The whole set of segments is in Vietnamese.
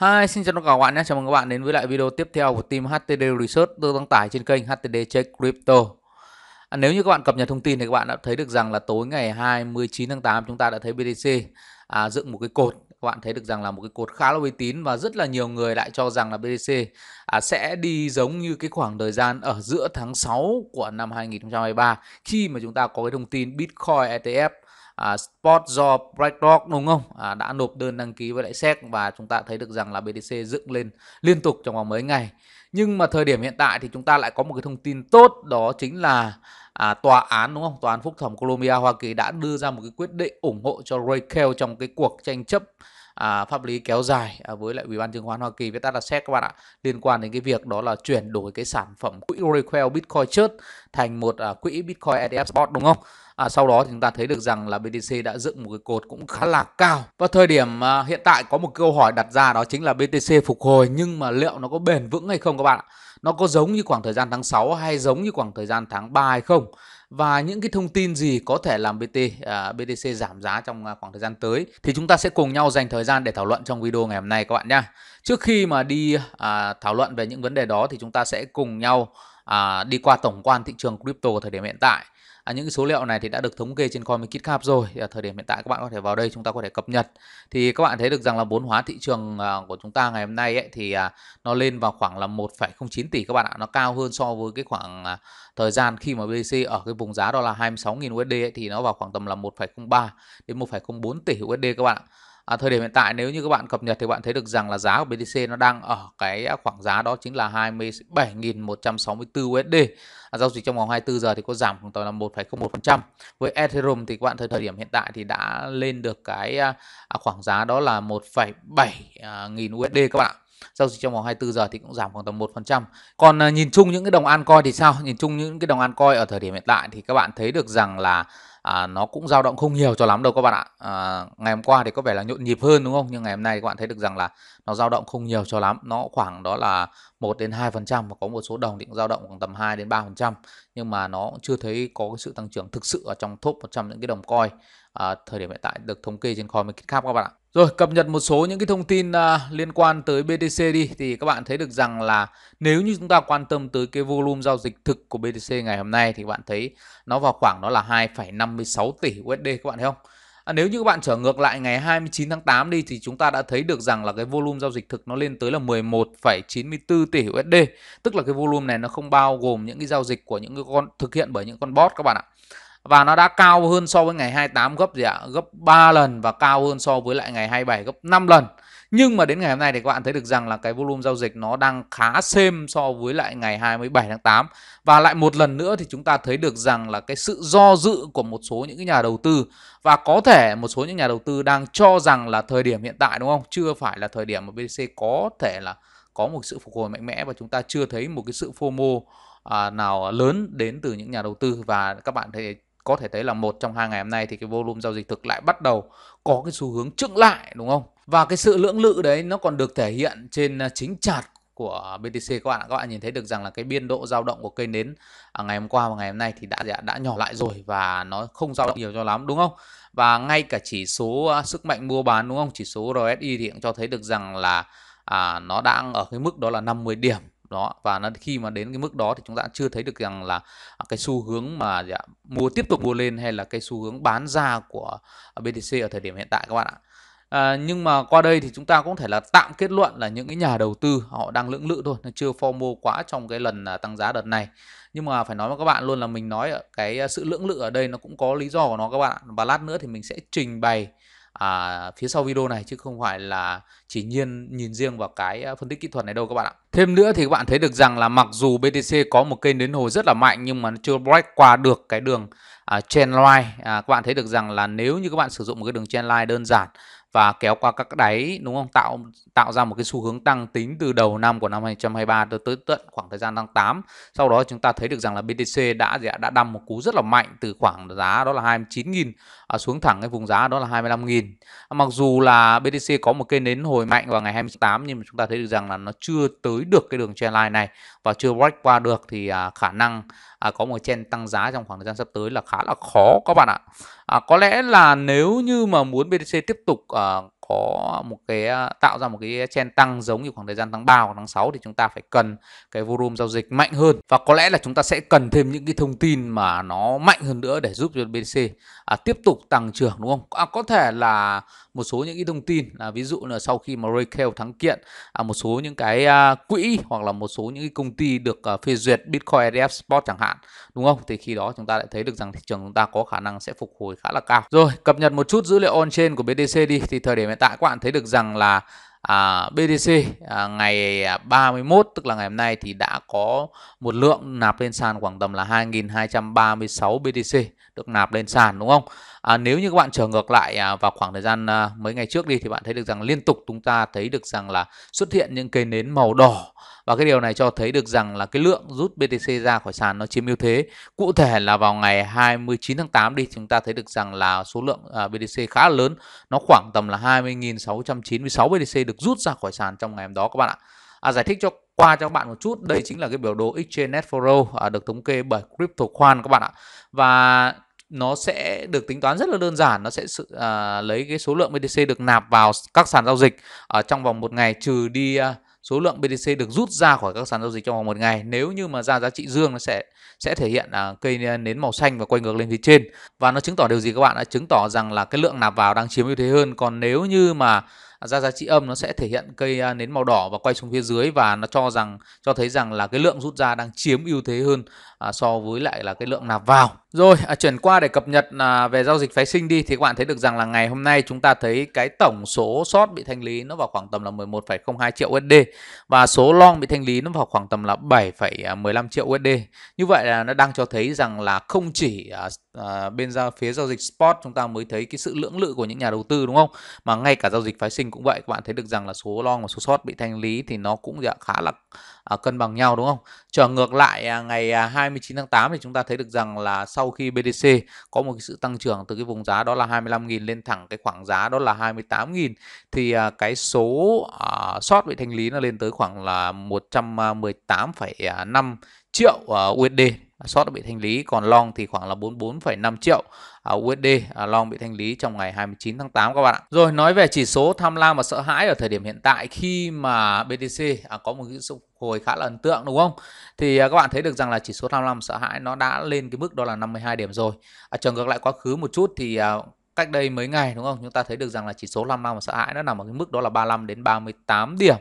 Hi, xin chào tất cả các bạn nhé. Chào mừng các bạn đến với lại video tiếp theo của team HTD Research được đăng tải trên kênh HTD Check Crypto. À, nếu như các bạn cập nhật thông tin thì các bạn đã thấy được rằng là tối ngày 29 tháng 8 chúng ta đã thấy BTC à, dựng một cái cột. Các bạn thấy được rằng là một cái cột khá là uy tín và rất là nhiều người lại cho rằng là BTC à, sẽ đi giống như cái khoảng thời gian ở giữa tháng 6 của năm 2023 khi mà chúng ta có cái thông tin Bitcoin ETF à, Sport do BlackRock đúng không à, đã nộp đơn đăng ký với lại SEC và chúng ta thấy được rằng là BTC dựng lên liên tục trong vòng mấy ngày nhưng mà thời điểm hiện tại thì chúng ta lại có một cái thông tin tốt đó chính là à, tòa án đúng không tòa án phúc thẩm Colombia Hoa Kỳ đã đưa ra một cái quyết định ủng hộ cho Raquel trong cái cuộc tranh chấp à, pháp lý kéo dài à, với lại ủy ban chứng khoán Hoa Kỳ viết tắt là SEC các bạn ạ liên quan đến cái việc đó là chuyển đổi cái sản phẩm quỹ Raquel Bitcoin Church thành một à, quỹ Bitcoin ETF Spot đúng không? à, sau đó thì chúng ta thấy được rằng là BTC đã dựng một cái cột cũng khá là cao và thời điểm à, hiện tại có một câu hỏi đặt ra đó chính là BTC phục hồi nhưng mà liệu nó có bền vững hay không các bạn ạ nó có giống như khoảng thời gian tháng 6 hay giống như khoảng thời gian tháng 3 hay không và những cái thông tin gì có thể làm BT à, BTC giảm giá trong à, khoảng thời gian tới thì chúng ta sẽ cùng nhau dành thời gian để thảo luận trong video ngày hôm nay các bạn nhé. Trước khi mà đi à, thảo luận về những vấn đề đó thì chúng ta sẽ cùng nhau à, đi qua tổng quan thị trường crypto thời điểm hiện tại à, những cái số liệu này thì đã được thống kê trên coin CoinMarketCap rồi thì thời điểm hiện tại các bạn có thể vào đây chúng ta có thể cập nhật thì các bạn thấy được rằng là vốn hóa thị trường à, của chúng ta ngày hôm nay ấy, thì à, nó lên vào khoảng là 1,09 tỷ các bạn ạ nó cao hơn so với cái khoảng à, thời gian khi mà BTC ở cái vùng giá đó là 26.000 USD ấy, thì nó vào khoảng tầm là 1,03 đến 1,04 tỷ USD các bạn ạ à, thời điểm hiện tại nếu như các bạn cập nhật thì bạn thấy được rằng là giá của BTC nó đang ở cái khoảng giá đó chính là 27.164 USD à, giao dịch trong vòng 24 giờ thì có giảm khoảng tầm là 1,01% với Ethereum thì các bạn thấy thời điểm hiện tại thì đã lên được cái à, à, khoảng giá đó là 1,7 à, nghìn USD các bạn giao dịch trong vòng 24 giờ thì cũng giảm khoảng tầm 1%. Còn à, nhìn chung những cái đồng an altcoin thì sao? Nhìn chung những cái đồng an altcoin ở thời điểm hiện tại thì các bạn thấy được rằng là à, nó cũng dao động không nhiều cho lắm đâu các bạn ạ à, ngày hôm qua thì có vẻ là nhộn nhịp hơn đúng không nhưng ngày hôm nay các bạn thấy được rằng là nó dao động không nhiều cho lắm nó khoảng đó là 1 đến 2 phần trăm và có một số đồng định dao động khoảng tầm 2 đến 3 phần trăm nhưng mà nó chưa thấy có cái sự tăng trưởng thực sự ở trong top 100 những cái đồng coi à, thời điểm hiện tại được thống kê trên coin market cap các bạn ạ rồi cập nhật một số những cái thông tin uh, liên quan tới BTC đi thì các bạn thấy được rằng là nếu như chúng ta quan tâm tới cái volume giao dịch thực của BTC ngày hôm nay thì bạn thấy nó vào khoảng đó là 2,56 tỷ USD các bạn thấy không? À, nếu như các bạn trở ngược lại ngày 29 tháng 8 đi thì chúng ta đã thấy được rằng là cái volume giao dịch thực nó lên tới là 11,94 tỷ USD, tức là cái volume này nó không bao gồm những cái giao dịch của những cái con thực hiện bởi những con bot các bạn ạ và nó đã cao hơn so với ngày 28 gấp gì ạ? Gấp 3 lần và cao hơn so với lại ngày 27 gấp 5 lần. Nhưng mà đến ngày hôm nay thì các bạn thấy được rằng là cái volume giao dịch nó đang khá xem so với lại ngày 27 tháng 8. Và lại một lần nữa thì chúng ta thấy được rằng là cái sự do dự của một số những cái nhà đầu tư và có thể một số những nhà đầu tư đang cho rằng là thời điểm hiện tại đúng không? Chưa phải là thời điểm mà BTC có thể là có một sự phục hồi mạnh mẽ và chúng ta chưa thấy một cái sự FOMO À, nào lớn đến từ những nhà đầu tư và các bạn thấy có thể thấy là một trong hai ngày hôm nay thì cái volume giao dịch thực lại bắt đầu có cái xu hướng trứng lại đúng không? Và cái sự lưỡng lự đấy nó còn được thể hiện trên à, chính chặt của BTC các bạn các bạn nhìn thấy được rằng là cái biên độ dao động của cây nến à, ngày hôm qua và ngày hôm nay thì đã đã nhỏ lại rồi và nó không dao động nhiều cho lắm đúng không? Và ngay cả chỉ số à, sức mạnh mua bán đúng không? Chỉ số RSI thì cũng cho thấy được rằng là à, nó đang ở cái mức đó là 50 điểm đó và nó khi mà đến cái mức đó thì chúng ta chưa thấy được rằng là à, cái xu hướng mà dạ, mua tiếp tục mua lên hay là cái xu hướng bán ra của à, BTC ở thời điểm hiện tại các bạn ạ À, nhưng mà qua đây thì chúng ta cũng thể là tạm kết luận là những cái nhà đầu tư họ đang lưỡng lự thôi, nó chưa FOMO quá trong cái lần à, tăng giá đợt này. Nhưng mà phải nói với các bạn luôn là mình nói ở cái sự lưỡng lự ở đây nó cũng có lý do của nó các bạn Và lát nữa thì mình sẽ trình bày à, phía sau video này chứ không phải là chỉ nhiên nhìn riêng vào cái à, phân tích kỹ thuật này đâu các bạn ạ. Thêm nữa thì các bạn thấy được rằng là mặc dù BTC có một kênh đến hồi rất là mạnh nhưng mà nó chưa break qua được cái đường à, trend À, các bạn thấy được rằng là nếu như các bạn sử dụng một cái đường trendline đơn giản và kéo qua các đáy đúng không tạo tạo ra một cái xu hướng tăng tính từ đầu năm của năm 2023 tới tới tận khoảng thời gian tháng 8 sau đó chúng ta thấy được rằng là BTC đã dạ, đã đâm một cú rất là mạnh từ khoảng giá đó là 29.000 À, xuống thẳng cái vùng giá đó là 25.000 à, mặc dù là BTC có một cây nến hồi mạnh vào ngày 28 nhưng mà chúng ta thấy được rằng là nó chưa tới được cái đường trendline này và chưa break qua được thì à, khả năng à, có một trend tăng giá trong khoảng thời gian sắp tới là khá là khó các bạn ạ à, có lẽ là nếu như mà muốn BTC tiếp tục có một cái tạo ra một cái chen tăng giống như khoảng thời gian tháng 3 hoặc tháng 6 thì chúng ta phải cần cái volume giao dịch mạnh hơn và có lẽ là chúng ta sẽ cần thêm những cái thông tin mà nó mạnh hơn nữa để giúp cho BTC à, tiếp tục tăng trưởng đúng không? À, có thể là một số những cái thông tin là ví dụ là sau khi mà Raycale thắng kiện à, một số những cái à, quỹ hoặc là một số những cái công ty được à, phê duyệt Bitcoin ETF Spot chẳng hạn đúng không? Thì khi đó chúng ta lại thấy được rằng thị trường chúng ta có khả năng sẽ phục hồi khá là cao. Rồi, cập nhật một chút dữ liệu on chain của BTC đi thì thời điểm hiện tại các bạn thấy được rằng là à, BDC à, ngày 31 à, tức là ngày hôm nay thì đã có một lượng nạp lên sàn khoảng tầm là 2.236 BTC được nạp lên sàn đúng không à, nếu như các bạn trở ngược lại à, vào khoảng thời gian à, mấy ngày trước đi thì bạn thấy được rằng liên tục chúng ta thấy được rằng là xuất hiện những cây nến màu đỏ và cái điều này cho thấy được rằng là cái lượng rút BTC ra khỏi sàn nó chiếm ưu thế cụ thể là vào ngày 29 tháng 8 đi chúng ta thấy được rằng là số lượng à, BTC khá là lớn nó khoảng tầm là 20.696 BTC được rút ra khỏi sàn trong ngày hôm đó các bạn ạ à, giải thích cho qua cho các bạn một chút đây chính là cái biểu đồ Exchange Net Forum à, được thống kê bởi CryptoQuant các bạn ạ và nó sẽ được tính toán rất là đơn giản nó sẽ sự, à, lấy cái số lượng BTC được nạp vào các sàn giao dịch ở trong vòng một ngày trừ đi à, số lượng BTC được rút ra khỏi các sàn giao dịch trong vòng một ngày nếu như mà ra giá trị dương nó sẽ sẽ thể hiện à, cây nến màu xanh và quay ngược lên phía trên và nó chứng tỏ điều gì các bạn đã chứng tỏ rằng là cái lượng nạp vào đang chiếm ưu thế hơn còn nếu như mà ra à, giá trị âm nó sẽ thể hiện cây à, nến màu đỏ và quay xuống phía dưới và nó cho rằng cho thấy rằng là cái lượng rút ra đang chiếm ưu thế hơn à, so với lại là cái lượng nạp vào rồi chuyển qua để cập nhật về giao dịch phái sinh đi thì các bạn thấy được rằng là ngày hôm nay chúng ta thấy cái tổng số short bị thanh lý nó vào khoảng tầm là 11,02 triệu USD và số long bị thanh lý nó vào khoảng tầm là 7,15 triệu USD như vậy là nó đang cho thấy rằng là không chỉ bên ra phía giao dịch spot chúng ta mới thấy cái sự lưỡng lự của những nhà đầu tư đúng không mà ngay cả giao dịch phái sinh cũng vậy các bạn thấy được rằng là số long và số sót bị thanh lý thì nó cũng dạ khá là à, cân bằng nhau đúng không trở ngược lại à, ngày 29 à, tháng 8 thì chúng ta thấy được rằng là sau khi BDC có một cái sự tăng trưởng từ cái vùng giá đó là 25.000 lên thẳng cái khoảng giá đó là 28.000 thì à, cái số à, sót bị thanh lý nó lên tới khoảng là 118,5 à, triệu à, USD À, short bị thanh lý còn long thì khoảng là 44,5 triệu à, USD à, long bị thanh lý trong ngày 29 tháng 8 các bạn ạ. Rồi nói về chỉ số tham lam và sợ hãi ở thời điểm hiện tại khi mà BTC có một cái sự hồi khá là ấn tượng đúng không? Thì các bạn thấy được rằng là chỉ số tham lam sợ hãi nó đã lên cái mức đó là 52 điểm rồi. À, trường ngược lại quá khứ một chút thì cách đây mấy ngày đúng không? Chúng ta thấy được rằng là chỉ số tham lam và sợ hãi nó nằm ở cái mức đó là 35 đến 38 điểm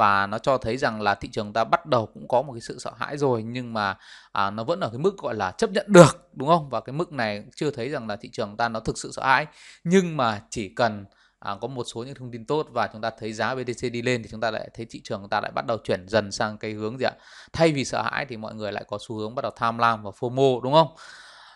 và nó cho thấy rằng là thị trường ta bắt đầu cũng có một cái sự sợ hãi rồi nhưng mà à, nó vẫn ở cái mức gọi là chấp nhận được đúng không và cái mức này chưa thấy rằng là thị trường ta nó thực sự sợ hãi nhưng mà chỉ cần à, có một số những thông tin tốt và chúng ta thấy giá BTC đi lên thì chúng ta lại thấy thị trường ta lại bắt đầu chuyển dần sang cái hướng gì ạ thay vì sợ hãi thì mọi người lại có xu hướng bắt đầu tham lam và FOMO đúng không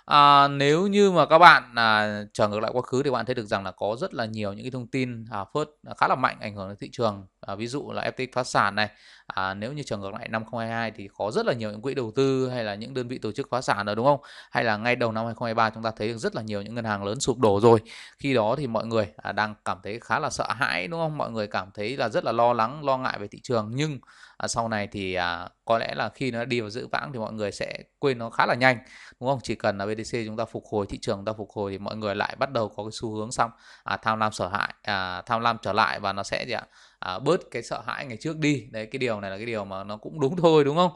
à, nếu như mà các bạn à, trở ngược lại quá khứ thì bạn thấy được rằng là có rất là nhiều những cái thông tin à, phớt à, khá là mạnh ảnh hưởng đến thị trường à, ví dụ là FTX phá sản này à, nếu như trường ngược lại năm 2022 thì có rất là nhiều những quỹ đầu tư hay là những đơn vị tổ chức phá sản rồi đúng không hay là ngay đầu năm 2023 chúng ta thấy được rất là nhiều những ngân hàng lớn sụp đổ rồi khi đó thì mọi người à, đang cảm thấy khá là sợ hãi đúng không mọi người cảm thấy là rất là lo lắng lo ngại về thị trường nhưng à, sau này thì à, có lẽ là khi nó đi vào giữ vãng thì mọi người sẽ quên nó khá là nhanh đúng không chỉ cần là BTC chúng ta phục hồi thị trường chúng ta phục hồi thì mọi người lại bắt đầu có cái xu hướng xong à, tham lam sở hại à, tham lam trở lại và nó sẽ gì ạ à, bớt cái sợ hãi ngày trước đi đấy cái điều này là cái điều mà nó cũng đúng thôi đúng không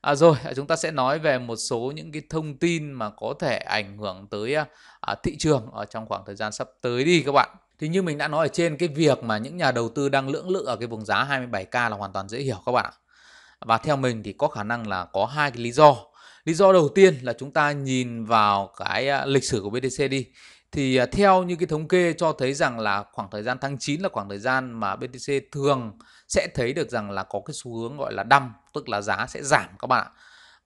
À, rồi à, chúng ta sẽ nói về một số những cái thông tin mà có thể ảnh hưởng tới à, à, thị trường ở trong khoảng thời gian sắp tới đi các bạn thì như mình đã nói ở trên cái việc mà những nhà đầu tư đang lưỡng lự ở cái vùng giá 27k là hoàn toàn dễ hiểu các bạn ạ và theo mình thì có khả năng là có hai cái lý do lý do đầu tiên là chúng ta nhìn vào cái à, lịch sử của BTC đi thì à, theo như cái thống kê cho thấy rằng là khoảng thời gian tháng 9 là khoảng thời gian mà BTC thường sẽ thấy được rằng là có cái xu hướng gọi là đâm tức là giá sẽ giảm các bạn ạ.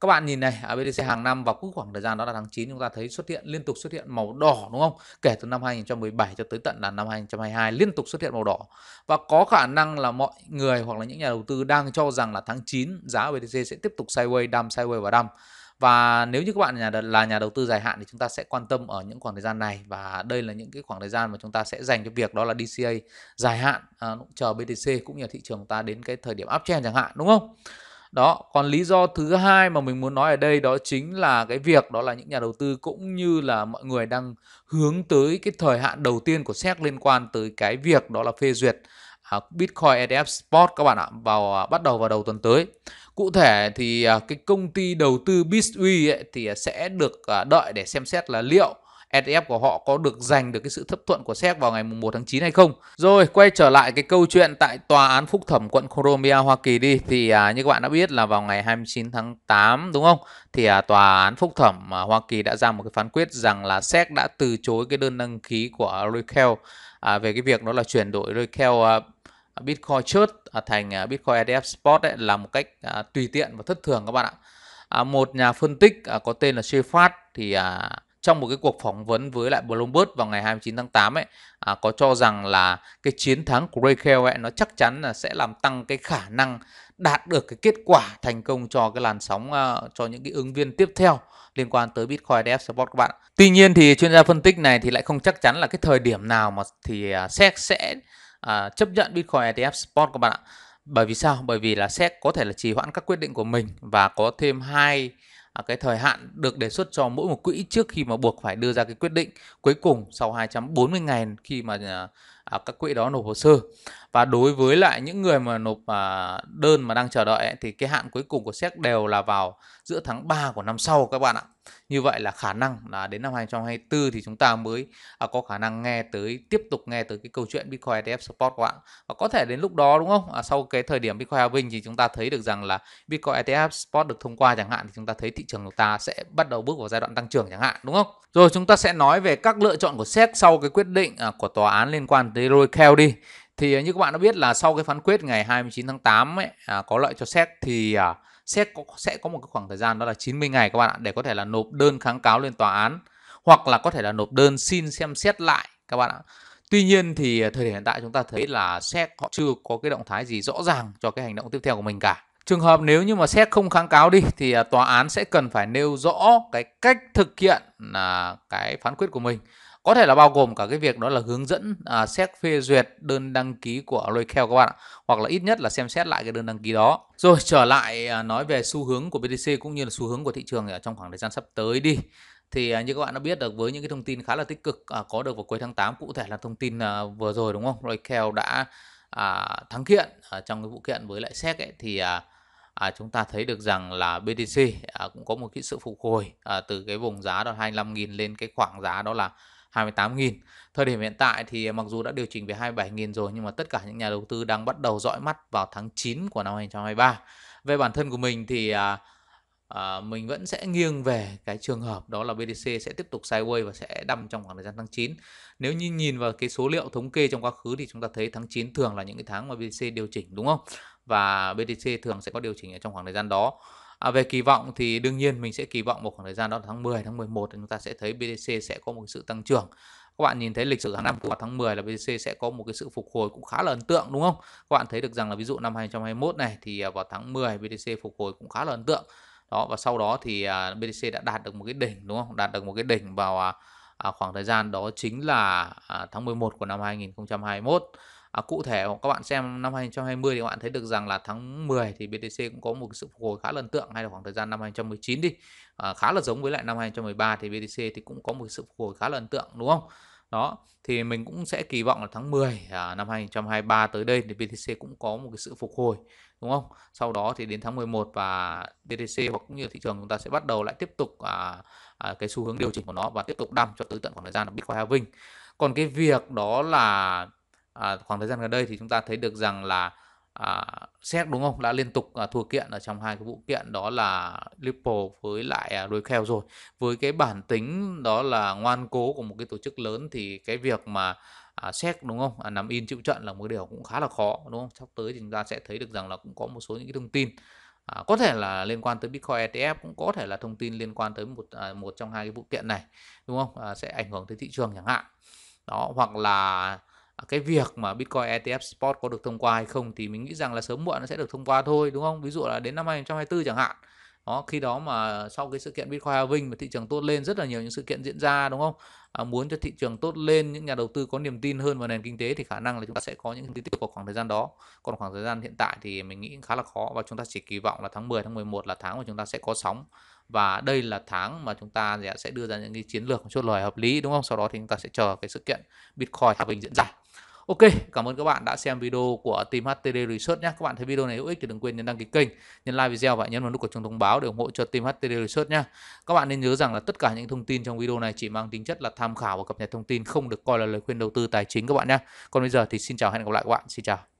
Các bạn nhìn này, ở à, BTC hàng năm vào cứ khoảng thời gian đó là tháng 9 chúng ta thấy xuất hiện liên tục xuất hiện màu đỏ đúng không? Kể từ năm 2017 cho tới tận là năm 2022 liên tục xuất hiện màu đỏ. Và có khả năng là mọi người hoặc là những nhà đầu tư đang cho rằng là tháng 9 giá BTC sẽ tiếp tục sideways, đâm sideways và đâm và nếu như các bạn là nhà đầu tư dài hạn thì chúng ta sẽ quan tâm ở những khoảng thời gian này và đây là những cái khoảng thời gian mà chúng ta sẽ dành cho việc đó là DCA dài hạn à, chờ BTC cũng như thị trường ta đến cái thời điểm uptrend chẳng hạn đúng không? Đó, còn lý do thứ hai mà mình muốn nói ở đây đó chính là cái việc đó là những nhà đầu tư cũng như là mọi người đang hướng tới cái thời hạn đầu tiên của SEC liên quan tới cái việc đó là phê duyệt À, Bitcoin ETF Spot các bạn ạ vào à, bắt đầu vào đầu tuần tới. Cụ thể thì à, cái công ty đầu tư Bitui thì sẽ được đợi để xem xét là liệu ETF của họ có được giành được cái sự thấp thuận của SEC vào ngày 1 tháng 9 hay không. Rồi quay trở lại cái câu chuyện tại tòa án phúc thẩm quận Columbia Hoa Kỳ đi thì như các bạn đã biết là vào ngày 29 tháng 8 đúng không? Thì tòa án phúc thẩm Hoa Kỳ đã ra một cái phán quyết rằng là SEC đã từ chối cái đơn đăng ký của Rockel về cái việc đó là chuyển đổi Rockel Bitcoin chớt à, thành à, Bitcoin ETF Spot ấy, là một cách à, tùy tiện và thất thường các bạn ạ. Một nhà phân tích có tên là Shefard thì trong một cái cuộc phỏng vấn với lại Bloomberg vào ngày 29 tháng 8 ấy có cho rằng là cái chiến thắng của Rachel ấy nó chắc chắn là sẽ làm tăng cái khả năng đạt được cái kết quả thành công cho cái làn sóng cho những cái ứng viên tiếp theo liên quan tới Bitcoin ETF spot các bạn. Tuy nhiên thì chuyên gia phân tích này thì lại không chắc chắn là cái thời điểm nào mà thì uh, SEC sẽ à, chấp nhận Bitcoin ETF Spot các bạn ạ. Bởi vì sao? Bởi vì là SEC có thể là trì hoãn các quyết định của mình và có thêm hai à, cái thời hạn được đề xuất cho mỗi một quỹ trước khi mà buộc phải đưa ra cái quyết định cuối cùng sau 240 ngày khi mà à, à, các quỹ đó nộp hồ sơ. Và đối với lại những người mà nộp à, đơn mà đang chờ đợi ấy, thì cái hạn cuối cùng của SEC đều là vào giữa tháng 3 của năm sau các bạn ạ. Như vậy là khả năng là đến năm 2024 thì chúng ta mới à, có khả năng nghe tới tiếp tục nghe tới cái câu chuyện Bitcoin ETF support các bạn. Và có thể đến lúc đó đúng không? À, sau cái thời điểm Bitcoin halving thì chúng ta thấy được rằng là Bitcoin ETF support được thông qua chẳng hạn thì chúng ta thấy thị trường của ta sẽ bắt đầu bước vào giai đoạn tăng trưởng chẳng hạn đúng không? Rồi chúng ta sẽ nói về các lựa chọn của SEC sau cái quyết định à, của tòa án liên quan tới Roy Kell đi. Thì à, như các bạn đã biết là sau cái phán quyết ngày 29 tháng 8 ấy, à, có lợi cho SEC thì sẽ có sẽ có một cái khoảng thời gian đó là 90 ngày các bạn ạ để có thể là nộp đơn kháng cáo lên tòa án hoặc là có thể là nộp đơn xin xem xét lại các bạn ạ. Tuy nhiên thì à, thời điểm hiện tại chúng ta thấy là xét họ chưa có cái động thái gì rõ ràng cho cái hành động tiếp theo của mình cả. Trường hợp nếu như mà xét không kháng cáo đi thì à, tòa án sẽ cần phải nêu rõ cái cách thực hiện là cái phán quyết của mình có thể là bao gồm cả cái việc đó là hướng dẫn à, xét phê duyệt đơn đăng ký của Loical các bạn ạ hoặc là ít nhất là xem xét lại cái đơn đăng ký đó rồi trở lại à, nói về xu hướng của BTC cũng như là xu hướng của thị trường ở trong khoảng thời gian sắp tới đi thì à, như các bạn đã biết được với những cái thông tin khá là tích cực à, có được vào cuối tháng 8 cụ thể là thông tin à, vừa rồi đúng không? Royal đã à, thắng kiện à, trong cái vụ kiện với lại xét e thì à, à, chúng ta thấy được rằng là BTC à, cũng có một cái sự phục hồi à, từ cái vùng giá đó 25.000 lên cái khoảng giá đó là 28.000. Thời điểm hiện tại thì à, mặc dù đã điều chỉnh về 27.000 rồi nhưng mà tất cả những nhà đầu tư đang bắt đầu dõi mắt vào tháng 9 của năm 2023. Về bản thân của mình thì à, à, mình vẫn sẽ nghiêng về cái trường hợp đó là BTC sẽ tiếp tục sideways và sẽ đâm trong khoảng thời gian tháng 9. Nếu như nhìn vào cái số liệu thống kê trong quá khứ thì chúng ta thấy tháng 9 thường là những cái tháng mà BTC điều chỉnh đúng không? Và BTC thường sẽ có điều chỉnh ở trong khoảng thời gian đó. À, về kỳ vọng thì đương nhiên mình sẽ kỳ vọng một khoảng thời gian đó là tháng 10, tháng 11 thì chúng ta sẽ thấy BTC sẽ có một sự tăng trưởng. Các bạn nhìn thấy lịch sử tháng năm của tháng 10 là BTC sẽ có một cái sự phục hồi cũng khá là ấn tượng đúng không? Các bạn thấy được rằng là ví dụ năm 2021 này thì à, vào tháng 10 BTC phục hồi cũng khá là ấn tượng. Đó và sau đó thì à, BTC đã đạt được một cái đỉnh đúng không? Đạt được một cái đỉnh vào à, khoảng thời gian đó chính là tháng 11 của năm 2021 à, cụ thể các bạn xem năm 2020 thì các bạn thấy được rằng là tháng 10 thì BTC cũng có một sự phục hồi khá lần tượng hay là khoảng thời gian năm 2019 đi à, khá là giống với lại năm 2013 thì BTC thì cũng có một sự phục hồi khá lần tượng đúng không đó thì mình cũng sẽ kỳ vọng là tháng 10 à, năm 2023 tới đây thì BTC cũng có một cái sự phục hồi đúng không sau đó thì đến tháng 11 và BTC hoặc cũng như thị trường chúng ta sẽ bắt đầu lại tiếp tục à, à, cái xu hướng điều chỉnh của nó và tiếp tục đâm cho tới tận khoảng thời gian là Bitcoin halving còn cái việc đó là à, khoảng thời gian gần đây thì chúng ta thấy được rằng là à, Séc đúng không đã liên tục à, thua kiện ở trong hai cái vụ kiện đó là Ripple với lại à, Royal rồi với cái bản tính đó là ngoan cố của một cái tổ chức lớn thì cái việc mà à, Séc đúng không à, nằm in chịu trận là một điều cũng khá là khó đúng không sắp tới thì chúng ta sẽ thấy được rằng là cũng có một số những cái thông tin À, có thể là liên quan tới Bitcoin ETF cũng có thể là thông tin liên quan tới một à, một trong hai cái vụ kiện này đúng không à, sẽ ảnh hưởng tới thị trường chẳng hạn đó hoặc là À, cái việc mà Bitcoin ETF Spot có được thông qua hay không thì mình nghĩ rằng là sớm muộn nó sẽ được thông qua thôi đúng không? Ví dụ là đến năm 2024 chẳng hạn đó khi đó mà sau cái sự kiện Bitcoin halving mà thị trường tốt lên rất là nhiều những sự kiện diễn ra đúng không à, muốn cho thị trường tốt lên những nhà đầu tư có niềm tin hơn vào nền kinh tế thì khả năng là chúng ta sẽ có những tin tức của khoảng thời gian đó còn khoảng thời gian hiện tại thì mình nghĩ khá là khó và chúng ta chỉ kỳ vọng là tháng 10 tháng 11 là tháng mà chúng ta sẽ có sóng và đây là tháng mà chúng ta sẽ đưa ra những cái chiến lược chốt lời hợp lý đúng không sau đó thì chúng ta sẽ chờ cái sự kiện Bitcoin halving diễn ra Ok, cảm ơn các bạn đã xem video của team HTD Research nhé. Các bạn thấy video này hữu ích thì đừng quên nhấn đăng ký kênh, nhấn like video và nhấn vào nút chuông thông báo để ủng hộ cho team HTD Research nhé. Các bạn nên nhớ rằng là tất cả những thông tin trong video này chỉ mang tính chất là tham khảo và cập nhật thông tin, không được coi là lời khuyên đầu tư tài chính các bạn nhé. Còn bây giờ thì xin chào hẹn gặp lại các bạn. Xin chào.